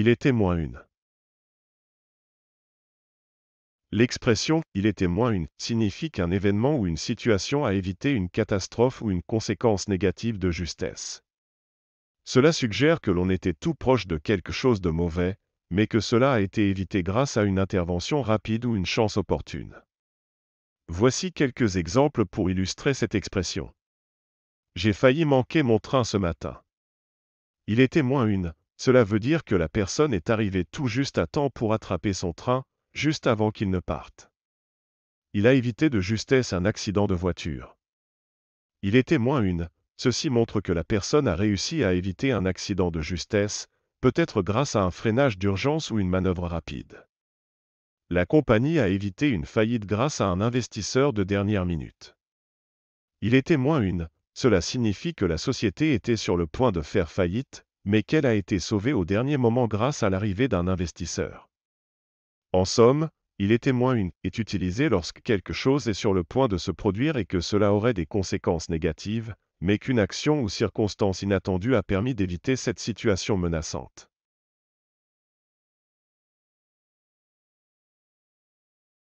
Il était moins une. L'expression il était moins une signifie qu'un événement ou une situation a évité une catastrophe ou une conséquence négative de justesse. Cela suggère que l'on était tout proche de quelque chose de mauvais, mais que cela a été évité grâce à une intervention rapide ou une chance opportune. Voici quelques exemples pour illustrer cette expression. J'ai failli manquer mon train ce matin. Il était moins une, cela veut dire que la personne est arrivée tout juste à temps pour attraper son train, juste avant qu'il ne parte. Il a évité de justesse un accident de voiture. Il était moins une. Ceci montre que la personne a réussi à éviter un accident de justesse, peut-être grâce à un freinage d'urgence ou une manœuvre rapide. La compagnie a évité une faillite grâce à un investisseur de dernière minute. Il était moins une. Cela signifie que la société était sur le point de faire faillite, mais qu'elle a été sauvée au dernier moment grâce à l'arrivée d'un investisseur. En somme, il était moins une est utilisé lorsque quelque chose est sur le point de se produire et que cela aurait des conséquences négatives, mais qu'une action ou circonstance inattendue a permis d'éviter cette situation menaçante.